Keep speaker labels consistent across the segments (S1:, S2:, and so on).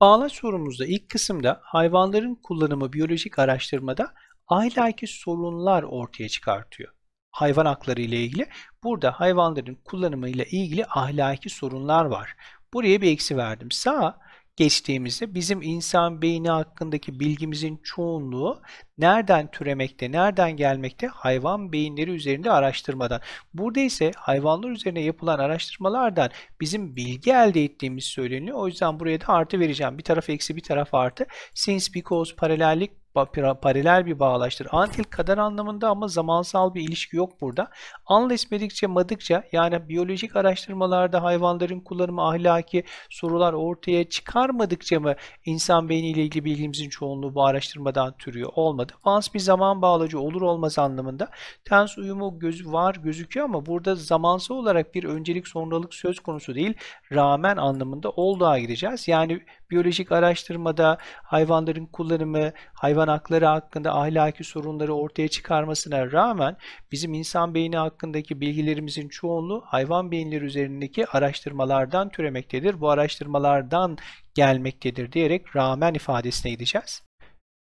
S1: Bağlaç sorumuzda ilk kısımda hayvanların kullanımı biyolojik araştırmada ahlaki sorunlar ortaya çıkartıyor. Hayvan hakları ile ilgili burada hayvanların kullanımıyla ilgili ahlaki sorunlar var. Buraya bir eksi verdim. Sağ geçtiğimizde bizim insan beyni hakkındaki bilgimizin çoğunluğu nereden türemekte, nereden gelmekte? Hayvan beyinleri üzerinde araştırmadan. Burada ise hayvanlar üzerine yapılan araştırmalardan bizim bilgi elde ettiğimiz söyleniyor. O yüzden buraya da artı vereceğim. Bir taraf eksi bir taraf artı. Since, because, paralellik paralel bir bağlaştır. Antil kader anlamında ama zamansal bir ilişki yok burada. Anlaşmadıkça madıkça yani biyolojik araştırmalarda hayvanların kullanımı ahlaki sorular ortaya çıkarmadıkça mı insan beyniyle ilgili bilgimizin çoğunluğu bu araştırmadan türüyor? Olmadı. Vans bir zaman bağlacı olur olmaz anlamında tens uyumu gözü var gözüküyor ama burada zamansal olarak bir öncelik sonralık söz konusu değil. Rağmen anlamında olduğu gideceğiz. Yani Biyolojik araştırmada hayvanların kullanımı, hayvan hakları hakkında ahlaki sorunları ortaya çıkarmasına rağmen bizim insan beyni hakkındaki bilgilerimizin çoğunluğu hayvan beyinleri üzerindeki araştırmalardan türemektedir. Bu araştırmalardan gelmektedir diyerek rağmen ifadesine gideceğiz.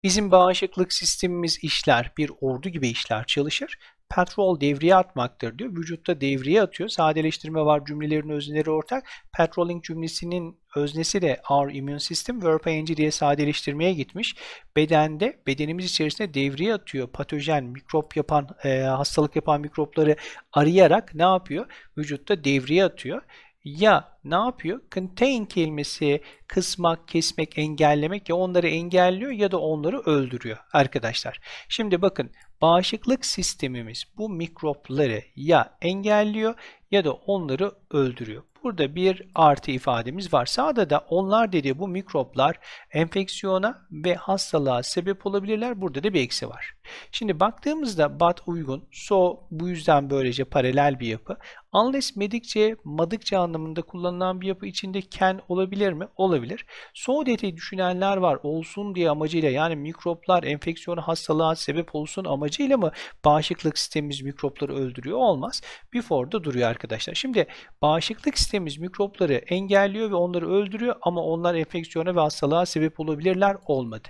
S1: Bizim bağışıklık sistemimiz işler, bir ordu gibi işler çalışır petrol devriye atmaktır diyor. Vücutta devriye atıyor. Sadeleştirme var cümlelerin özneleri ortak. Patrolling cümlesinin öznesi de our immune system verb ing diye sadeleştirmeye gitmiş. Bedende bedenimiz içerisinde devriye atıyor. Patojen, mikrop yapan, e, hastalık yapan mikropları arayarak ne yapıyor? Vücutta devriye atıyor ya ne yapıyor? Contain kelimesi kısmak, kesmek, engellemek ya onları engelliyor ya da onları öldürüyor arkadaşlar. Şimdi bakın bağışıklık sistemimiz bu mikropları ya engelliyor ya da onları öldürüyor. Burada bir artı ifademiz var. Sağda da onlar dediği bu mikroplar enfeksiyona ve hastalığa sebep olabilirler. Burada da bir eksi var. Şimdi baktığımızda bat uygun. So bu yüzden böylece paralel bir yapı. Unless medikçe madıkça anlamında kullanılan bir yapı içinde can olabilir mi? Olabilir. So deti düşünenler var. Olsun diye amacıyla yani mikroplar enfeksiyona hastalığa sebep olsun amacıyla mı bağışıklık sistemimiz mikropları öldürüyor? Olmaz. Before'da duruyor arkadaşlar. Şimdi bağışıklık sistemimiz mikropları engelliyor ve onları öldürüyor ama onlar enfeksiyona ve hastalığa sebep olabilirler olmadı.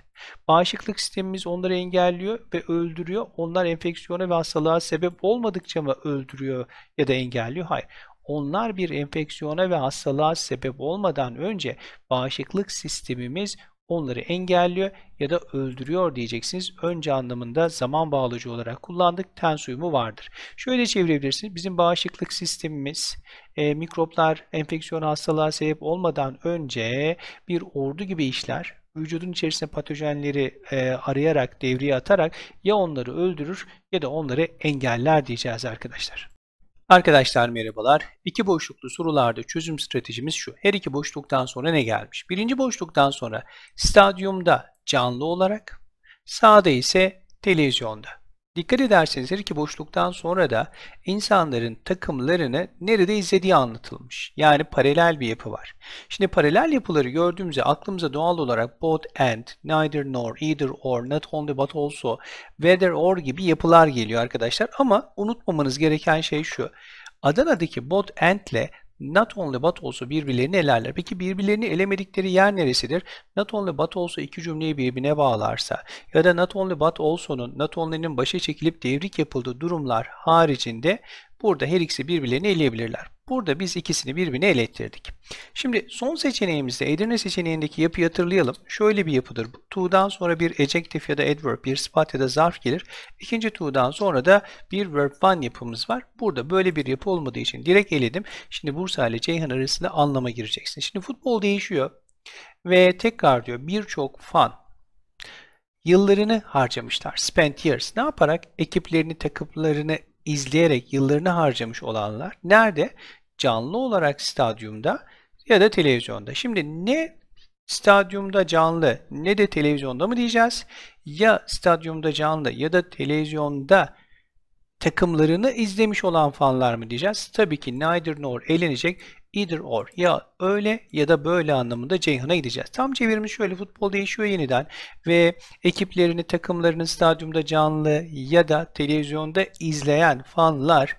S1: Bağışıklık sistemimiz onları engelliyor ve öldürüyor. Onlar enfeksiyona ve hastalığa sebep olmadıkça mı öldürüyor ya da engelliyor? Hayır onlar bir enfeksiyona ve hastalığa sebep olmadan önce bağışıklık sistemimiz onları engelliyor ya da öldürüyor diyeceksiniz. Önce anlamında zaman bağlacı olarak kullandık. Tens vardır. Şöyle çevirebilirsiniz. Bizim bağışıklık sistemimiz e, mikroplar enfeksiyon hastalığa sebep olmadan önce bir ordu gibi işler vücudun içerisinde patojenleri e, arayarak, devreye atarak ya onları öldürür ya da onları engeller diyeceğiz arkadaşlar. Arkadaşlar merhabalar. İki boşluklu sorularda çözüm stratejimiz şu. Her iki boşluktan sonra ne gelmiş? Birinci boşluktan sonra stadyumda canlı olarak, sağda ise televizyonda. Dikkat ederseniz her iki boşluktan sonra da insanların takımlarını nerede izlediği anlatılmış. Yani paralel bir yapı var. Şimdi paralel yapıları gördüğümüzde aklımıza doğal olarak both and, neither nor, either or, not only but also, whether or gibi yapılar geliyor arkadaşlar. Ama unutmamanız gereken şey şu. Adana'daki both and ile Not only but also birbirlerini elerler. Peki birbirlerini elemedikleri yer neresidir? Not only but also iki cümleyi birbirine bağlarsa ya da not only but also'nun not only'nin başa çekilip devrik yapıldığı durumlar haricinde Burada her ikisi birbirlerini eleyebilirler. Burada biz ikisini birbirine ele ettirdik. Şimdi son seçeneğimizde Edirne seçeneğindeki yapı hatırlayalım. Şöyle bir yapıdır. To'dan sonra bir adjective ya da adverb, bir sıfat ya da zarf gelir. İkinci to'dan sonra da bir verb one yapımız var. Burada böyle bir yapı olmadığı için direkt eledim. Şimdi Bursa ile Ceyhan arasında anlama gireceksin. Şimdi futbol değişiyor. Ve tekrar diyor birçok fan yıllarını harcamışlar. Spent years. Ne yaparak? Ekiplerini, takımlarını izleyerek yıllarını harcamış olanlar nerede? Canlı olarak stadyumda ya da televizyonda. Şimdi ne stadyumda canlı ne de televizyonda mı diyeceğiz? Ya stadyumda canlı ya da televizyonda takımlarını izlemiş olan fanlar mı diyeceğiz? Tabii ki neither nor elenecek, Either or ya öyle ya da böyle anlamında Ceyhan'a gideceğiz. Tam çevirmiş şöyle futbol değişiyor yeniden ve ekiplerini takımlarını stadyumda canlı ya da televizyonda izleyen fanlar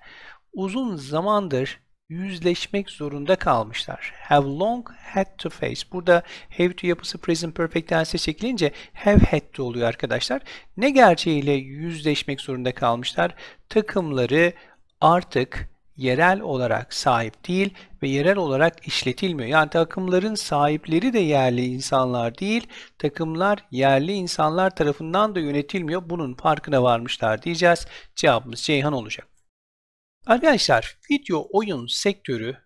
S1: uzun zamandır yüzleşmek zorunda kalmışlar. Have long had to face. Burada have to yapısı present perfect tense çekilince have had to oluyor arkadaşlar. Ne gerçeğiyle yüzleşmek zorunda kalmışlar? Takımları artık yerel olarak sahip değil ve yerel olarak işletilmiyor. Yani takımların sahipleri de yerli insanlar değil, takımlar yerli insanlar tarafından da yönetilmiyor. Bunun farkına varmışlar diyeceğiz. Cevabımız Ceyhan olacak. Arkadaşlar video oyun sektörü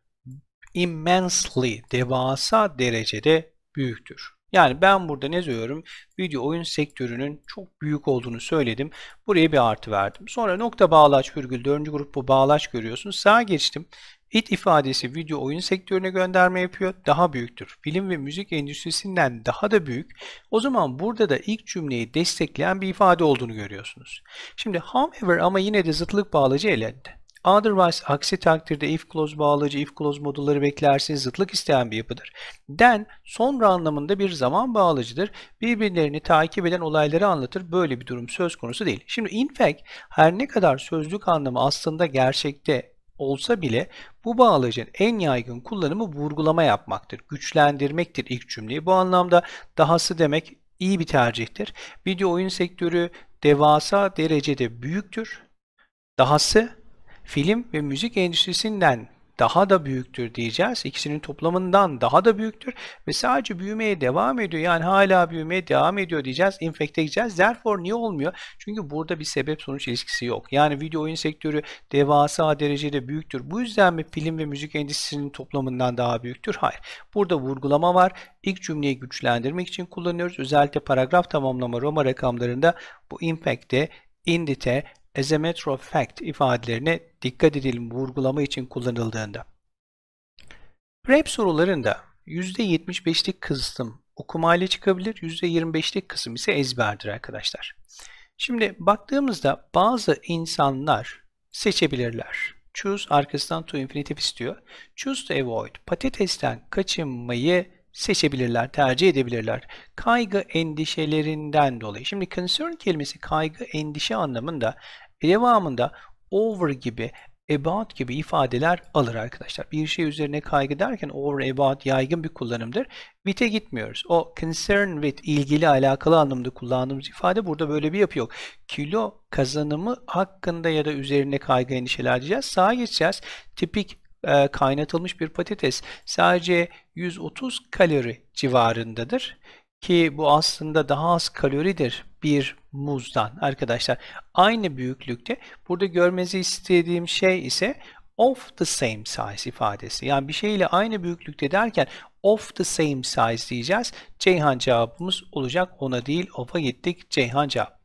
S1: immensely, devasa derecede büyüktür. Yani ben burada ne söylüyorum? Video oyun sektörünün çok büyük olduğunu söyledim. Buraya bir artı verdim. Sonra nokta bağlaç virgül 4. grup bu bağlaç görüyorsunuz. Sağa geçtim. It ifadesi video oyun sektörüne gönderme yapıyor. Daha büyüktür. Film ve müzik endüstrisinden daha da büyük. O zaman burada da ilk cümleyi destekleyen bir ifade olduğunu görüyorsunuz. Şimdi however ama yine de zıtlık bağlacı elendi. Otherwise aksi takdirde if clause bağlayıcı, if clause modülleri beklersin zıtlık isteyen bir yapıdır. Then sonra anlamında bir zaman bağlayıcıdır. Birbirlerini takip eden olayları anlatır. Böyle bir durum söz konusu değil. Şimdi in fact her ne kadar sözlük anlamı aslında gerçekte olsa bile bu bağlacın en yaygın kullanımı vurgulama yapmaktır. Güçlendirmektir ilk cümleyi. Bu anlamda dahası demek iyi bir tercihtir. Video oyun sektörü devasa derecede büyüktür. Dahası film ve müzik endüstrisinden daha da büyüktür diyeceğiz. İkisinin toplamından daha da büyüktür ve sadece büyümeye devam ediyor. Yani hala büyümeye devam ediyor diyeceğiz. Infekte edeceğiz. Therefore niye olmuyor? Çünkü burada bir sebep sonuç ilişkisi yok. Yani video oyun sektörü devasa derecede büyüktür. Bu yüzden mi film ve müzik endüstrisinin toplamından daha büyüktür? Hayır. Burada vurgulama var. İlk cümleyi güçlendirmek için kullanıyoruz. Özellikle paragraf tamamlama Roma rakamlarında bu impact'te, indite as a matter of fact ifadelerine dikkat edelim vurgulama için kullanıldığında. Rap sorularında %75'lik kısım okumayla çıkabilir, %25'lik kısım ise ezberdir arkadaşlar. Şimdi baktığımızda bazı insanlar seçebilirler. Choose arkasından to infinitive istiyor. Choose to avoid patatesten kaçınmayı seçebilirler, tercih edebilirler. Kaygı endişelerinden dolayı. Şimdi concern kelimesi kaygı endişe anlamında e, devamında over gibi about gibi ifadeler alır arkadaşlar. Bir şey üzerine kaygı derken over about yaygın bir kullanımdır. With'e gitmiyoruz. O concern with ilgili alakalı anlamda kullandığımız ifade burada böyle bir yapı yok. Kilo kazanımı hakkında ya da üzerine kaygı endişeler diyeceğiz. Sağa geçeceğiz. Tipik e, kaynatılmış bir patates sadece 130 kalori civarındadır ki bu aslında daha az kaloridir bir muzdan arkadaşlar. Aynı büyüklükte. Burada görmenizi istediğim şey ise of the same size ifadesi. Yani bir şeyle aynı büyüklükte derken of the same size diyeceğiz. Ceyhan cevabımız olacak. Ona değil of'a gittik. Ceyhan cevap.